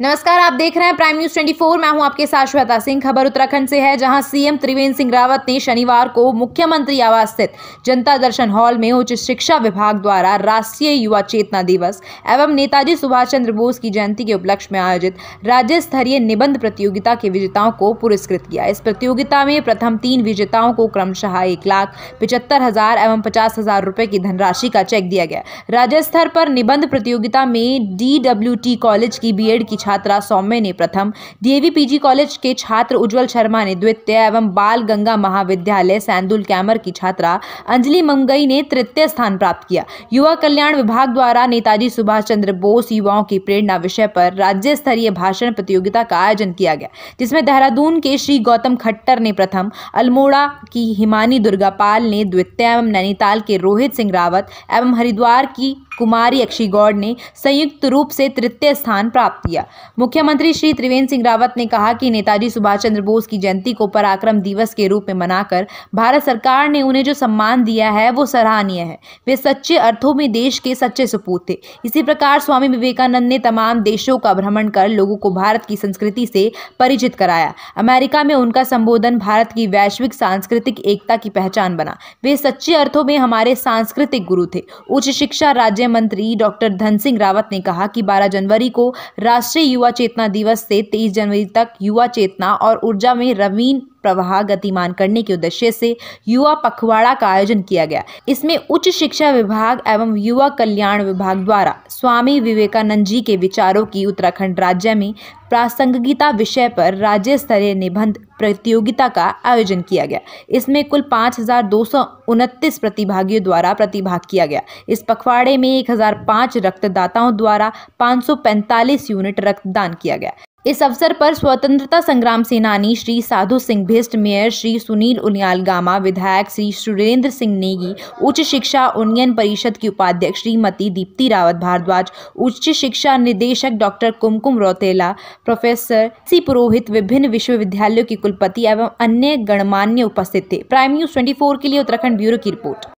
नमस्कार आप देख रहे हैं प्राइम न्यूज 24 मैं हूं आपके साथ श्वेता सिंह खबर उत्तराखंड से है जहां सीएम त्रिवेंद्र सिंह रावत ने शनिवार को मुख्यमंत्री आवास स्थित जनता दर्शन हॉल में उच्च शिक्षा विभाग द्वारा राष्ट्रीय युवा चेतना दिवस एवं नेताजी सुभाष चंद्र बोस की जयंती के उपलक्ष्य में आयोजित राज्य स्तरीय निबंध प्रतियोगिता के विजेताओं को पुरस्कृत किया इस प्रतियोगिता में प्रथम तीन विजेताओं को क्रमशः एक लाख पिचहत्तर हजार एवं पचास हजार रुपए की धनराशि का चेक दिया गया राज्य स्तर पर निबंध प्रतियोगिता में डी कॉलेज की बी की छात्रा सौम्य ने प्रथम डीएवी पीजी कॉलेज के छात्र उज्जवल शर्मा ने द्वितीय एवं बाल गंगा महाविद्यालय सैंदुल कैमर की छात्रा अंजलि मंगई ने तृतीय स्थान प्राप्त किया युवा कल्याण विभाग द्वारा नेताजी सुभाष चंद्र बोस युवाओं की प्रेरणा विषय पर राज्य स्तरीय भाषण प्रतियोगिता का आयोजन किया गया जिसमें देहरादून के श्री गौतम खट्टर ने प्रथम अल्मोड़ा की हिमानी दुर्गापाल ने द्वितीय एवं नैनीताल के रोहित सिंह रावत एवं हरिद्वार की कुमारी अक्षी गौड़ ने संयुक्त रूप से तृतीय स्थान प्राप्त किया मुख्यमंत्री श्री त्रिवेंद्र सिंह रावत ने कहा कि नेताजी सुभाष चंद्र बोस की जयंती को पराक्रम दिवस के रूप में मनाकर भारत सरकार ने उन्हें जो सम्मान दिया है वो सराहनीय है वे सच्चे अर्थों में देश के सच्चे सपूत थे इसी प्रकार स्वामी विवेकानंद ने तमाम देशों का भ्रमण कर लोगों को भारत की संस्कृति से परिचित कराया अमेरिका में उनका संबोधन भारत की वैश्विक सांस्कृतिक एकता की पहचान बना वे सच्चे अर्थों में हमारे सांस्कृतिक गुरु थे उच्च शिक्षा राज्य मंत्री डॉक्टर धन सिंह रावत ने कहा कि बारह जनवरी को राष्ट्रीय युवा चेतना दिवस से 23 जनवरी तक युवा चेतना और ऊर्जा में रवीन प्रवाह गतिमान करने के उद्देश्य से युवा पखवाड़ा का आयोजन किया गया इसमें उच्च शिक्षा विभाग एवं युवा कल्याण विभाग द्वारा स्वामी विवेकानंद जी के विचारों की उत्तराखंड राज्य में प्रासंगिकता विषय पर राज्य स्तरीय निबंध प्रतियोगिता का आयोजन किया गया इसमें कुल पाँच प्रतिभागियों द्वारा प्रतिभाग किया गया इस पखवाड़े में एक हजार पाँच रक्तदाताओं द्वारा सौ पैंतालीस यूनिट रक्तदान किया गया इस अवसर पर स्वतंत्रता संग्राम सेनानी श्री साधु सिंह भिस्ट मेयर श्री सुनील उनियाल गामा विधायक श्री सुरेंद्र सिंह नेगी उच्च शिक्षा उन्नयन परिषद की उपाध्यक्ष श्रीमती दीप्ति रावत भारद्वाज उच्च शिक्षा निदेशक doctor Kumkum Rautela professor C Purohit विभिन्न विश्वविद्यालयों के कुलपति एवं अन्य गणमान्य उपस्थित थे प्राइम न्यूज ट्वेंटी के लिए उत्तराखंड ब्यूरो की रिपोर्ट